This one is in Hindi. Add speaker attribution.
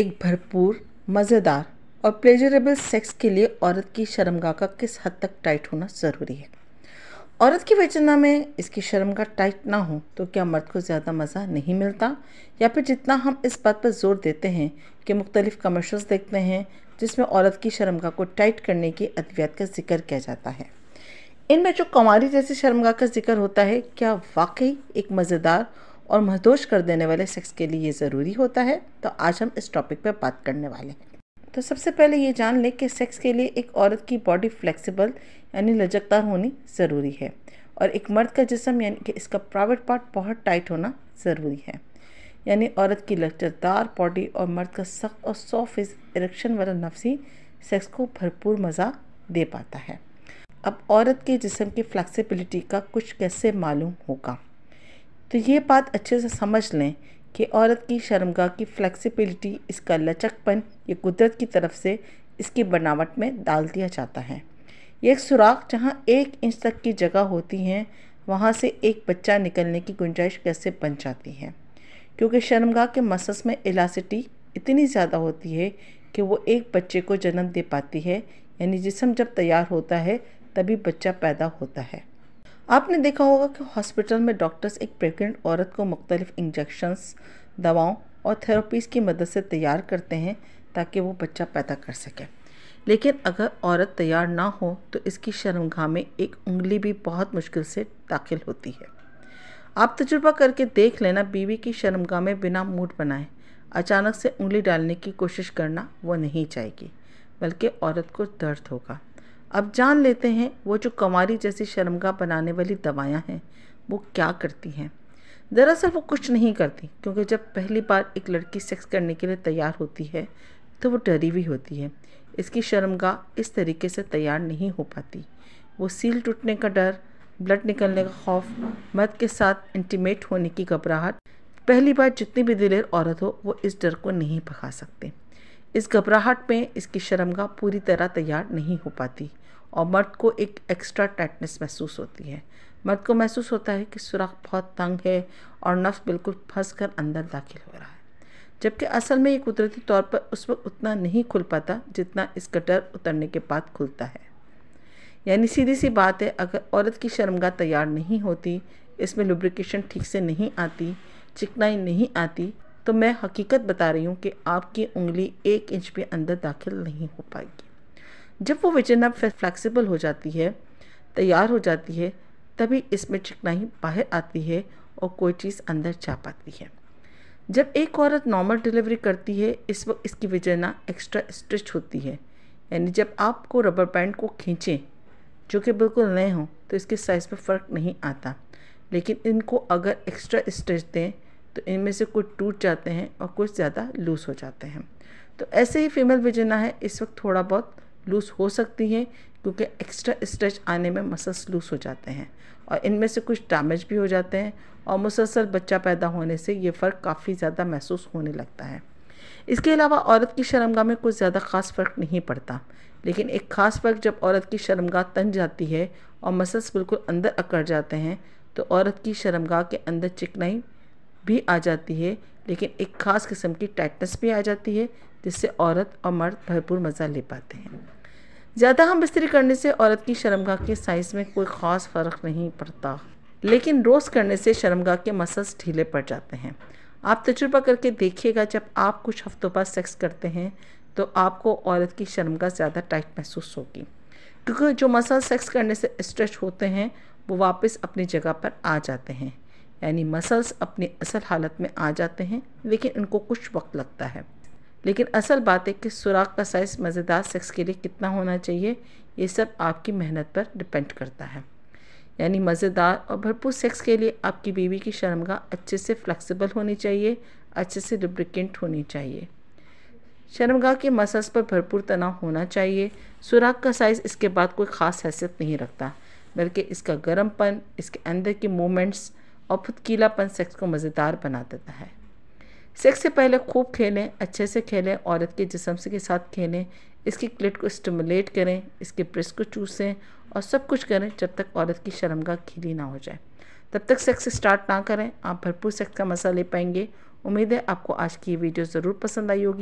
Speaker 1: एक भरपूर मज़ेदार और प्लेजरेबल सेक्स के लिए औरत की शर्मगा का किस हद तक टाइट होना ज़रूरी है औरत की वचना में इसकी शर्मगा टाइट ना हो तो क्या मर्द को ज़्यादा मज़ा नहीं मिलता या फिर जितना हम इस बात पर जोर देते हैं कि मुख्तलिफ़ कमर्शल्स देखते हैं जिसमें औरत की शर्मगा को टाइट करने की अद्वियात का जिक्र किया जाता है इनमें जो कमारी जैसी शर्मगा का जिक्र होता है क्या वाकई एक मज़ेदार और महदोश कर देने वाले सेक्स के लिए ये ज़रूरी होता है तो आज हम इस टॉपिक पर बात करने वाले हैं तो सबसे पहले ये जान लें कि सेक्स के लिए एक औरत की बॉडी फ्लेक्सिबल यानी लचकदार होनी ज़रूरी है और एक मर्द का जिसम यानी कि इसका प्राइवेट पार्ट बहुत टाइट होना ज़रूरी है यानी औरत की लचकदार बॉडी और मर्द का सख्त और सौ फीस इरेक्शन वाला नफसी सेक्स को भरपूर मज़ा दे पाता है अब औरत के जिसम की फ्लैक्सीबिलिटी का कुछ कैसे मालूम होगा तो ये बात अच्छे से समझ लें कि औरत की शर्मगाह की फ्लेक्सिबिलिटी इसका लचकपन ये कुदरत की तरफ से इसकी बनावट में डाल दिया जाता है एक सुराख जहाँ एक इंच तक की जगह होती है वहाँ से एक बच्चा निकलने की गुंजाइश कैसे बन जाती है क्योंकि शर्मगाह के मसल्स में इलासिटी इतनी ज़्यादा होती है कि वो एक बच्चे को जन्म दे पाती है यानी जिसम जब तैयार होता है तभी बच्चा पैदा होता है आपने देखा होगा कि हॉस्पिटल में डॉक्टर्स एक प्रेग्नेंट औरत को मुख्तलिफ़ इंजेक्शन्स दवाओं और थेरेपीज़ की मदद से तैयार करते हैं ताकि वो बच्चा पैदा कर सके लेकिन अगर औरत तैयार ना हो तो इसकी शर्मगाह में एक उंगली भी बहुत मुश्किल से दाखिल होती है आप तजुर्बा करके देख लेना बीवी की शर्मगाह में बिना मूड बनाए अचानक से उंगली डालने की कोशिश करना वो नहीं चाहेगी बल्कि औरत को दर्द होगा अब जान लेते हैं वो जो कंवारी जैसी शर्मगा बनाने वाली दवायाँ हैं वो क्या करती हैं दरअसल वो कुछ नहीं करती क्योंकि जब पहली बार एक लड़की सेक्स करने के लिए तैयार होती है तो वो डरी हुई होती है इसकी शर्मगा इस तरीके से तैयार नहीं हो पाती वो सील टूटने का डर ब्लड निकलने का खौफ मर्द के साथ इंटीमेट होने की घबराहट पहली बार जितनी भी दिलेर औरत हो वो इस डर को नहीं भगा सकते इस घबराहट में इसकी शर्मगा पूरी तरह तैयार नहीं हो पाती और मर्द को एक एक्स्ट्रा टाइटनेस महसूस होती है मर्द को महसूस होता है कि सुराख बहुत तंग है और नफ्स बिल्कुल फंस कर अंदर दाखिल हो रहा है जबकि असल में ये कुदरती तौर पर उस वक्त उतना नहीं खुल पाता जितना इस गटर उतरने के बाद खुलता है यानी सीधी सी बात है अगर औरत की शर्मगा तैयार नहीं होती इसमें लुब्रिकेशन ठीक से नहीं आती चिकनाई नहीं आती तो मैं हकीकत बता रही हूँ कि आपकी उंगली एक इंच भी अंदर दाखिल नहीं हो पाएगी जब वो अब फ्लैक्सीबल हो जाती है तैयार हो जाती है तभी इसमें चिकनाई बाहर आती है और कोई चीज़ अंदर जा पाती है जब एक औरत नॉर्मल डिलीवरी करती है इस वक्त इसकी विजना एक्स्ट्रा स्ट्रिच होती है यानी जब आपको रबर बैंड को खींचें जो कि बिल्कुल नए हों तो इसके साइज़ में फ़र्क नहीं आता लेकिन इनको अगर एक्स्ट्रा स्ट्रिच दें तो इनमें से कुछ टूट जाते हैं और कुछ ज़्यादा लूज़ हो जाते हैं तो ऐसे ही फीमेल विजना है इस वक्त थोड़ा बहुत लूज़ हो सकती हैं क्योंकि एक्स्ट्रा स्ट्रेच आने में मसल्स लूज़ हो जाते हैं और इनमें से कुछ डैमेज भी हो जाते हैं और मुसलसल बच्चा पैदा होने से ये फ़र्क काफ़ी ज़्यादा महसूस होने लगता है इसके अलावा औरत की शर्मगा में कुछ ज़्यादा ख़ास फ़र्क नहीं पड़ता लेकिन एक ख़ास फ़र्क जब औरत की शर्मगा तन जाती है और मसल्स बिल्कुल अंदर अकड़ जाते हैं तो औरत की शर्मगा के अंदर चिकनाई भी आ जाती है लेकिन एक ख़ास किस्म की टाइटनेस भी आ जाती है जिससे औरत और मर्द भरपूर मज़ा ले पाते हैं ज़्यादा हम बिस्तरी करने से औरत की शर्मगाह के साइज़ में कोई ख़ास फ़र्क नहीं पड़ता लेकिन रोज़ करने से शर्मगाह के मसल्स ढीले पड़ जाते हैं आप तजुर्बा करके देखिएगा जब आप कुछ हफ्तों बाद सेक्स करते हैं तो आपको औरत की शर्मगाह ज़्यादा टाइट महसूस होगी क्योंकि जो मसल सेक्स करने से स्ट्रेच होते हैं वो वापस अपनी जगह पर आ जाते हैं यानी मसल्स अपनी असल हालत में आ जाते हैं लेकिन उनको कुछ वक्त लगता है लेकिन असल बात है कि सुराख का साइज़ मज़ेदार सेक्स के लिए कितना होना चाहिए ये सब आपकी मेहनत पर डिपेंड करता है यानी मज़ेदार और भरपूर सेक्स के लिए आपकी बीवी की शर्मगा अच्छे से फ्लेक्सिबल होनी चाहिए अच्छे से लुब्रिकेंट होनी चाहिए शर्मगा के मसल्स पर भरपूर तनाव होना चाहिए सुराख का साइज़ इसके बाद कोई ख़ास हैसियत नहीं रखता बल्कि इसका गर्मपन इसके अंदर की मूवमेंट्स और फुतकीलापन सेक्स को मज़ेदार बना देता है सेक्स से पहले खूब खेलें अच्छे से खेलें औरत के जिसम के साथ खेलें इसकी क्लिट को स्टमुलेट करें इसके प्रेस को चूसें और सब कुछ करें जब तक औरत की शर्मगा खीली ना हो जाए तब तक सेक्स स्टार्ट ना करें आप भरपूर सेक्स का मसा ले पाएंगे उम्मीद है आपको आज की ये वीडियो ज़रूर पसंद आई होगी